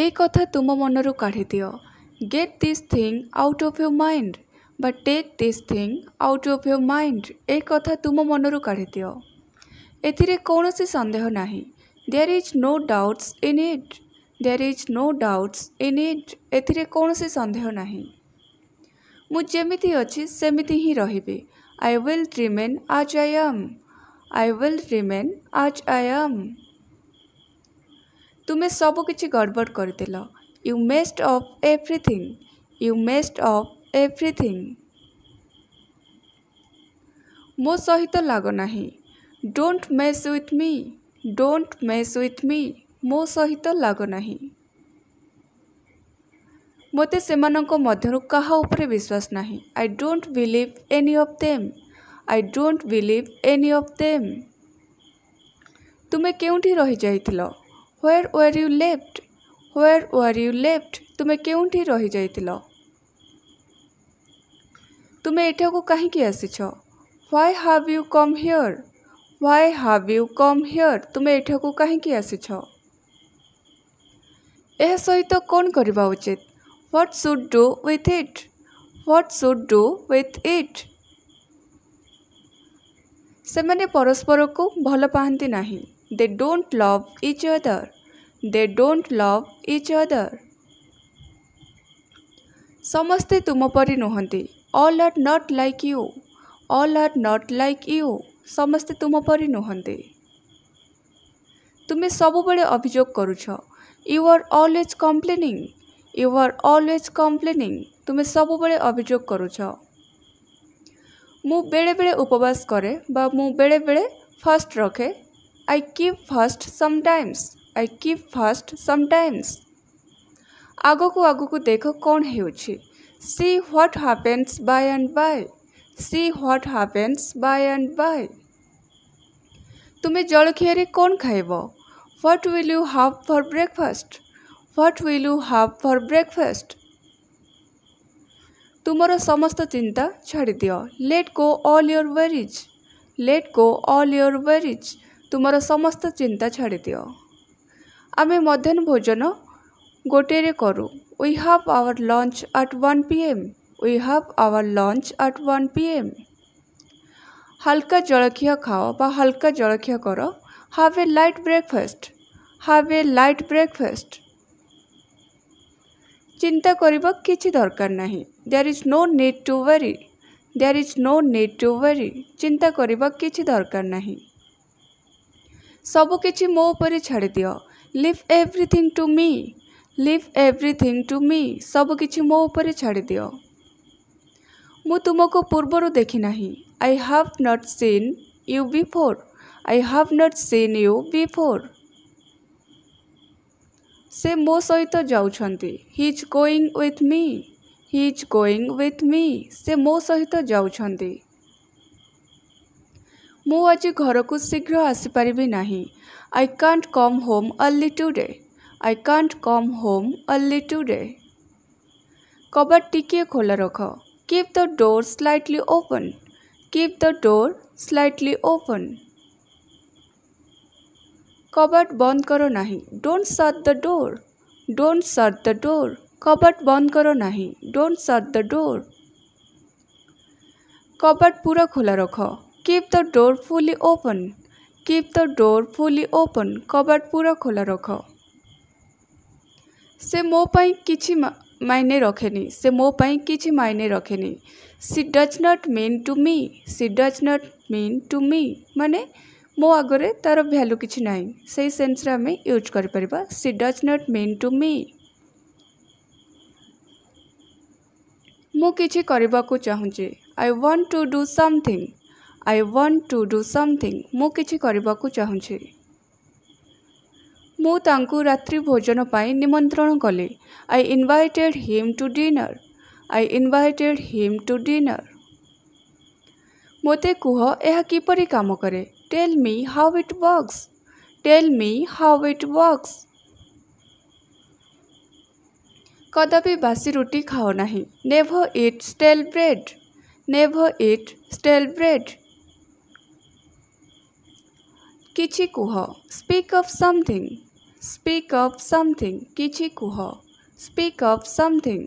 एक कथा तुम मन रू का get this thing out of your mind but take this thing out of your mind एक कथा तुम मन रू का कौन सी सन्देह ना there is no doubts in it there is no doubts in it ए कौन सी सन्देह ना मुझे अच्छी सेमती ही रही आई विल रिमेन आज I am I will remain आज आई एम तुम्हें सबकि गड़बड़ कर दिल you messed up everything you messed up everything मो सहित लगुना don't mess with me don't mess with me मो सहित लगुना मत से कहूर विश्वास ना I don't believe any of them I don't believe any of them तुम्हें क्योंटी रही जा where were you left where were you left ତୁମେ କେଉଁଠି ରହିଯାଇଥିଲ ତୁମେ ଏଠାକୁ କାହିଁକି ଆସିଛ why have you come here why have you come here ତୁମେ ଏଠାକୁ କାହିଁକି ଆସିଛ ଏହା ସହିତ କ'ଣ କରିବା ଉଚିତ what should do with it what should do with it ସେମାନେ ପରସ୍ପରକୁ ଭଲ ପାଆନ୍ତି ନାହିଁ they don't love each other they don't love each other ସମସ୍ତେ ତୁମ ପରି ନୁହନ୍ତି all are not like you all are not like you ସମସ୍ତେ ତୁମ ପରି ନୁହନ୍ତି ତୁମେ ସବୁବେଳେ ଅଭିଯୋଗ କରୁଛ you are always complaining you are always complaining ତୁମେ ସବୁବେଳେ ଅଭିଯୋଗ କରୁଛ ମୁଁ ବେଳେବେଳେ ଉପବାସ କରେ ବା ମୁଁ ବେଳେବେଳେ ଫାଷ୍ଟ ରଖେ I keep fast sometimes I keep fast sometimes आग को आग को देख कौन हो सी what happens by and by see what happens by and by तुम्हें जलखिया कौन खाइब what will you have for breakfast what will you have for breakfast तुमरो समस्त चिंता छाड़ दियो let go all your worries let go all your worries तुम समस्त चिंता छाड़ दियो ଆମେ ମଧ୍ୟାହ୍ନ ଭୋଜନ ଗୋଟେରେ କରୁ we have our lunch at one P M we have our lunch at one P M ହାଲକା ଜଳଖିଆ ଖାଅ ବା ହାଲକା ଜଳଖିଆ କର have a light breakfast have a light breakfast ଚିନ୍ତା କରିବା କିଛି ଦରକାର ନାହିଁ there is no need to worry there is no need to worry ଚିନ୍ତା କରିବା କିଛି ଦରକାର ନାହିଁ ସବୁକିଛି ମୋ ଉପରେ ଛାଡ଼ିଦିଅ leave everything to me leave everything to me सबकि मो उपर छाड़ दि मु तुमको पूर्वर देखिना I have not seen you before I have not seen you before से मो सहित जाऊज गोईंग विथ मी हि गोईंग विथ मी से मो सहित जाऊँगी ମୁଁ ଆଜି ଘରକୁ ଶୀଘ୍ର ଆସିପାରିବି ନାହିଁ I can't come home early today I can't come home early today କବାଟ ଟିକିଏ ଖୋଲା ରଖ keep the door slightly open keep the door slightly open କବାଟ ବନ୍ଦ କର ନାହିଁ don't shut the door don't shut the door କବାଟ ବନ୍ଦ କର ନାହିଁ ଡୋଣ୍ଟ ସଟ୍ ଦ ଡୋର୍ କବାଟ ପୁରା ଖୋଲା ରଖ keep the door fully open keep the door fully open କବାଟ ପୁରା ଖୋଲା ରଖ ସେ ମୋ ପାଇଁ କିଛି ମାଇନେ ରଖେନି ସେ ମୋ ପାଇଁ କିଛି ମାଇନେ ରଖେନି she does not mean to me she does not mean to me ମାନେ ମୋ ଆଗରେ ତା'ର ଭ୍ୟାଲୁ କିଛି ନାହିଁ ସେଇ ସେନ୍ସରେ ଆମେ ୟୁଜ୍ କରିପାରିବା she does not mean to me ମୁଁ କିଛି କରିବାକୁ ଚାହୁଁଛି I want to do something I want to do something ମୁଁ କିଛି କରିବାକୁ ଚାହୁଁଛି ମୁଁ ତାଙ୍କୁ ରାତ୍ରି ଭୋଜନ ପାଇଁ ନିମନ୍ତ୍ରଣ କଲି I invited him to dinner I invited him to dinner ମୋତେ କୁହ ଏହା କିପରି କାମ କରେ ଟେଲ୍ ମି ହାଉ ଇଟ୍ ୱାର୍କସ୍ ଟେଲ୍ ମି ହାଉ ଇଟ୍ ୱାର୍କସ୍ କଦାପି ବାସି ରୁଟି ଖାଅ ନାହିଁ never eat stale bread never eat stale bread किसी कह speak of something speak of something किसी कह स्पीक अफ समथिंग